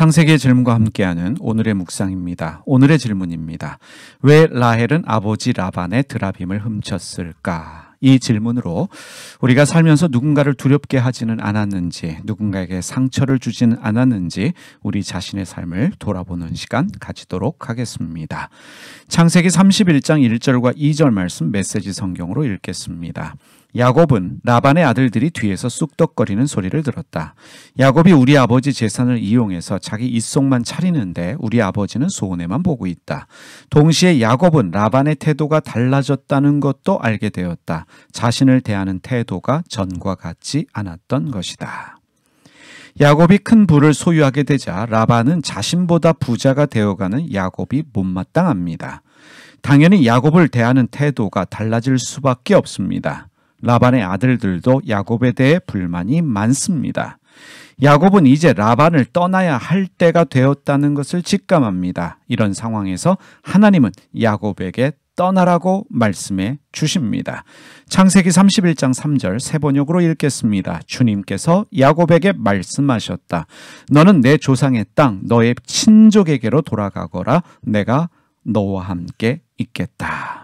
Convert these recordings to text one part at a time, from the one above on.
창세기의 질문과 함께하는 오늘의 묵상입니다. 오늘의 질문입니다. 왜 라헬은 아버지 라반의 드라빔을 훔쳤을까? 이 질문으로 우리가 살면서 누군가를 두렵게 하지는 않았는지, 누군가에게 상처를 주지는 않았는지 우리 자신의 삶을 돌아보는 시간 가지도록 하겠습니다. 창세기 31장 1절과 2절 말씀 메시지 성경으로 읽겠습니다. 야곱은 라반의 아들들이 뒤에서 쑥덕거리는 소리를 들었다. 야곱이 우리 아버지 재산을 이용해서 자기 이속만 차리는데 우리 아버지는 소원에만 보고 있다. 동시에 야곱은 라반의 태도가 달라졌다는 것도 알게 되었다. 자신을 대하는 태도가 전과 같지 않았던 것이다. 야곱이 큰 부를 소유하게 되자 라반은 자신보다 부자가 되어가는 야곱이 못마땅합니다. 당연히 야곱을 대하는 태도가 달라질 수밖에 없습니다. 라반의 아들들도 야곱에 대해 불만이 많습니다. 야곱은 이제 라반을 떠나야 할 때가 되었다는 것을 직감합니다. 이런 상황에서 하나님은 야곱에게 떠나라고 말씀해 주십니다. 창세기 31장 3절 세 번역으로 읽겠습니다. 주님께서 야곱에게 말씀하셨다. 너는 내 조상의 땅, 너의 친족에게로 돌아가거라. 내가 너와 함께 있겠다.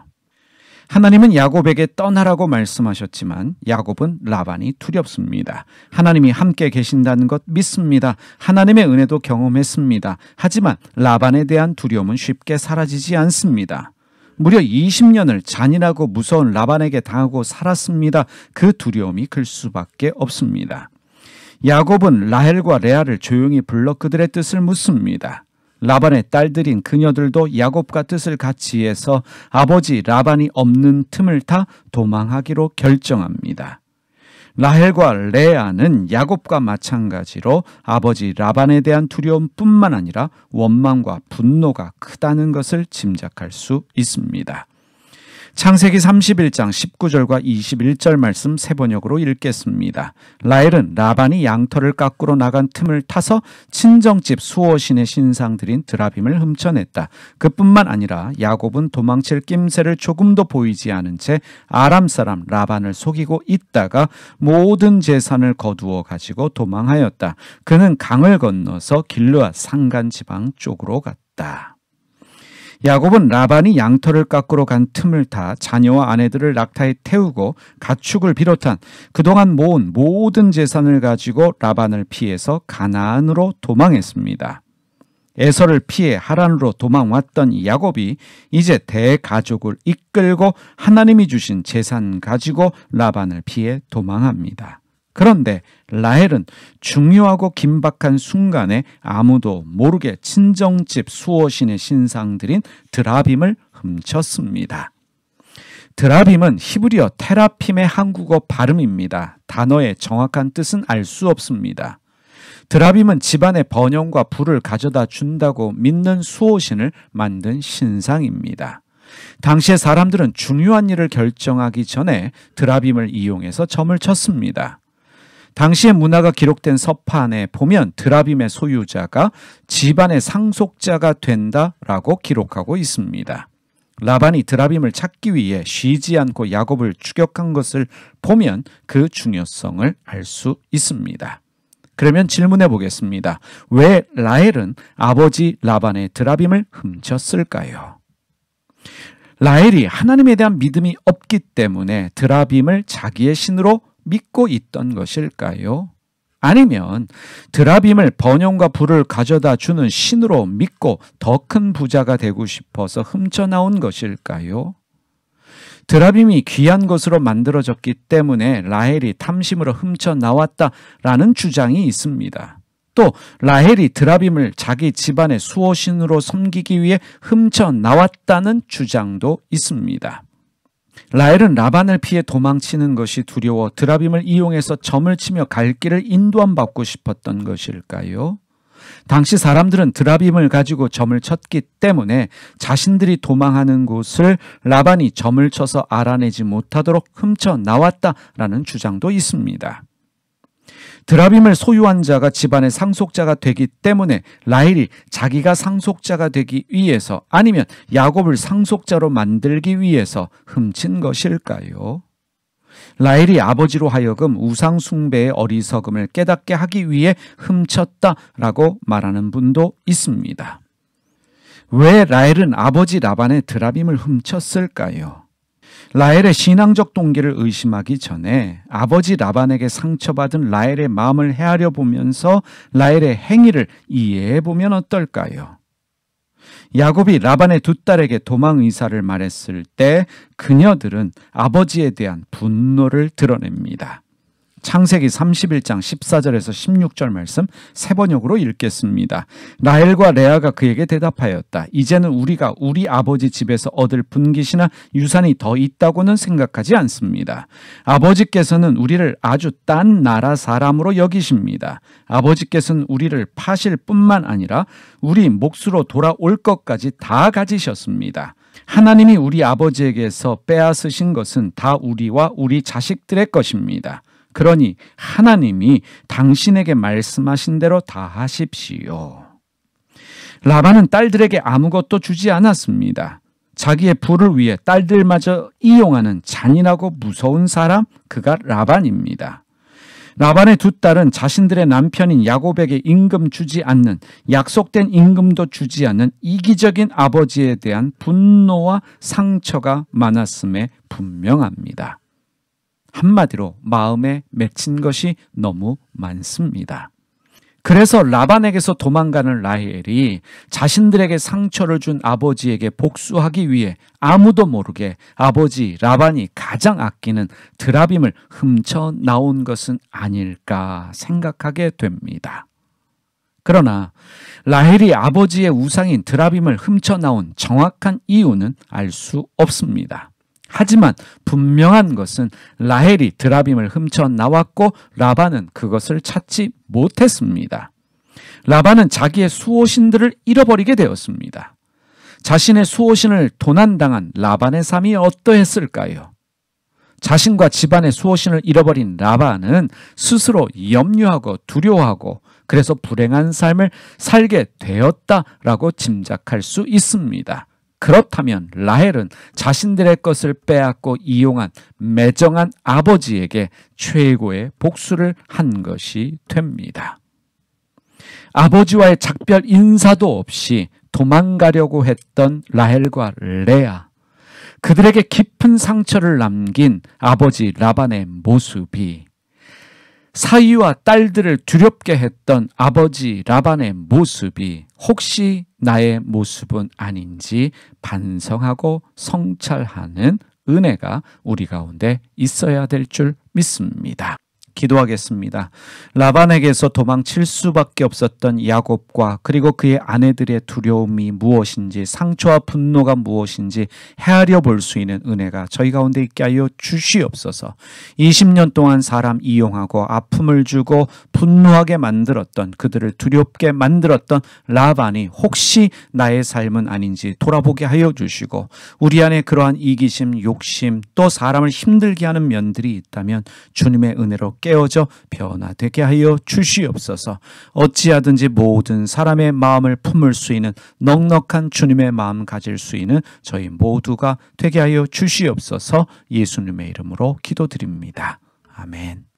하나님은 야곱에게 떠나라고 말씀하셨지만 야곱은 라반이 두렵습니다. 하나님이 함께 계신다는 것 믿습니다. 하나님의 은혜도 경험했습니다. 하지만 라반에 대한 두려움은 쉽게 사라지지 않습니다. 무려 20년을 잔인하고 무서운 라반에게 당하고 살았습니다. 그 두려움이 클 수밖에 없습니다. 야곱은 라헬과 레아를 조용히 불러 그들의 뜻을 묻습니다. 라반의 딸들인 그녀들도 야곱과 뜻을 같이 해서 아버지 라반이 없는 틈을 타 도망하기로 결정합니다. 라헬과 레아는 야곱과 마찬가지로 아버지 라반에 대한 두려움뿐만 아니라 원망과 분노가 크다는 것을 짐작할 수 있습니다. 창세기 31장 19절과 21절 말씀 세 번역으로 읽겠습니다. 라헬은 라반이 양털을 깎으러 나간 틈을 타서 친정집 수호신의 신상 들인 드라빔을 훔쳐냈다. 그뿐만 아니라 야곱은 도망칠 낌새를 조금도 보이지 않은 채 아람 사람 라반을 속이고 있다가 모든 재산을 거두어 가지고 도망하였다. 그는 강을 건너서 길르앗 산간 지방 쪽으로 갔다. 야곱은 라반이 양털을 깎으러 간 틈을 타 자녀와 아내들을 낙타에 태우고 가축을 비롯한 그동안 모은 모든 재산을 가지고 라반을 피해서 가나안으로 도망했습니다. 에서를 피해 하란으로 도망왔던 야곱이 이제 대가족을 이끌고 하나님이 주신 재산 가지고 라반을 피해 도망합니다. 그런데 라헬은 중요하고 긴박한 순간에 아무도 모르게 친정집 수호신의 신상들인 드라빔을 훔쳤습니다. 드라빔은 히브리어 테라핌의 한국어 발음입니다. 단어의 정확한 뜻은 알 수 없습니다. 드라빔은 집안의 번영과 불을 가져다 준다고 믿는 수호신을 만든 신상입니다. 당시의 사람들은 중요한 일을 결정하기 전에 드라빔을 이용해서 점을 쳤습니다. 당시의 문화가 기록된 서판에 보면 드라빔의 소유자가 집안의 상속자가 된다라고 기록하고 있습니다. 라반이 드라빔을 찾기 위해 쉬지 않고 야곱을 추격한 것을 보면 그 중요성을 알 수 있습니다. 그러면 질문해 보겠습니다. 왜 라헬은 아버지 라반의 드라빔을 훔쳤을까요? 라헬이 하나님에 대한 믿음이 없기 때문에 드라빔을 자기의 신으로 믿고 있던 것일까요? 아니면 드라빔을 번영과 부를 가져다 주는 신으로 믿고 더 큰 부자가 되고 싶어서 훔쳐나온 것일까요? 드라빔이 귀한 것으로 만들어졌기 때문에 라헬이 탐심으로 훔쳐나왔다라는 주장이 있습니다. 또 라헬이 드라빔을 자기 집안의 수호신으로 섬기기 위해 훔쳐나왔다는 주장도 있습니다. 라헬은 라반을 피해 도망치는 것이 두려워 드라빔을 이용해서 점을 치며 갈 길을 인도함받고 싶었던 것일까요? 당시 사람들은 드라빔을 가지고 점을 쳤기 때문에 자신들이 도망하는 곳을 라반이 점을 쳐서 알아내지 못하도록 훔쳐 나왔다라는 주장도 있습니다. 드라빔을 소유한 자가 집안의 상속자가 되기 때문에 라헬이 자기가 상속자가 되기 위해서 아니면 야곱을 상속자로 만들기 위해서 훔친 것일까요? 라헬이 아버지로 하여금 우상 숭배의 어리석음을 깨닫게 하기 위해 훔쳤다라고 말하는 분도 있습니다. 왜 라헬은 아버지 라반의 드라빔을 훔쳤을까요? 라헬의 신앙적 동기를 의심하기 전에 아버지 라반에게 상처받은 라헬의 마음을 헤아려 보면서 라헬의 행위를 이해해 보면 어떨까요? 야곱이 라반의 두 딸에게 도망 의사를 말했을 때 그녀들은 아버지에 대한 분노를 드러냅니다. 창세기 31장 14절에서 16절 말씀 세 번역으로 읽겠습니다. 라헬과 레아가 그에게 대답하였다. 이제는 우리가 우리 아버지 집에서 얻을 분깃이나 유산이 더 있다고는 생각하지 않습니다. 아버지께서는 우리를 아주 딴 나라 사람으로 여기십니다. 아버지께서는 우리를 파실 뿐만 아니라 우리 몫으로 돌아올 것까지 다 가지셨습니다. 하나님이 우리 아버지에게서 빼앗으신 것은 다 우리와 우리 자식들의 것입니다. 그러니 하나님이 당신에게 말씀하신 대로 다 하십시오. 라반은 딸들에게 아무것도 주지 않았습니다. 자기의 부를 위해 딸들마저 이용하는 잔인하고 무서운 사람, 그가 라반입니다. 라반의 두 딸은 자신들의 남편인 야곱에게 임금 주지 않는, 약속된 임금도 주지 않는 이기적인 아버지에 대한 분노와 상처가 많았음에 분명합니다. 한마디로 마음에 맺힌 것이 너무 많습니다. 그래서 라반에게서 도망가는 라헬이 자신들에게 상처를 준 아버지에게 복수하기 위해 아무도 모르게 아버지 라반이 가장 아끼는 드라빔을 훔쳐 나온 것은 아닐까 생각하게 됩니다. 그러나 라헬이 아버지의 우상인 드라빔을 훔쳐 나온 정확한 이유는 알 수 없습니다. 하지만 분명한 것은 라헬이 드라빔을 훔쳐 나왔고 라반은 그것을 찾지 못했습니다. 라반은 자기의 수호신들을 잃어버리게 되었습니다. 자신의 수호신을 도난당한 라반의 삶이 어떠했을까요? 자신과 집안의 수호신을 잃어버린 라반은 스스로 염려하고 두려워하고 그래서 불행한 삶을 살게 되었다라고 짐작할 수 있습니다. 그렇다면 라헬은 자신들의 것을 빼앗고 이용한 매정한 아버지에게 최고의 복수를 한 것이 됩니다. 아버지와의 작별 인사도 없이 도망가려고 했던 라헬과 레아. 그들에게 깊은 상처를 남긴 아버지 라반의 모습이 사위와 딸들을 두렵게 했던 아버지 라반의 모습이 혹시 나의 모습은 아닌지 반성하고 성찰하는 은혜가 우리 가운데 있어야 될 줄 믿습니다. 기도하겠습니다. 라반에게서 도망칠 수밖에 없었던 야곱과 그리고 그의 아내들의 두려움이 무엇인지 상처와 분노가 무엇인지 헤아려 볼 수 있는 은혜가 저희 가운데 있게 하여 주시옵소서. 20년 동안 사람 이용하고 아픔을 주고 분노하게 만들었던 그들을 두렵게 만들었던 라반이 혹시 나의 삶은 아닌지 돌아보게 하여 주시고 우리 안에 그러한 이기심, 욕심 또 사람을 힘들게 하는 면들이 있다면 주님의 은혜로 깨어져 변화되게 하여 주시옵소서. 어찌하든지 모든 사람의 마음을 품을 수 있는 넉넉한 주님의 마음 가질 수 있는 저희 모두가 되게 하여 주시옵소서. 예수님의 이름으로 기도드립니다. 아멘.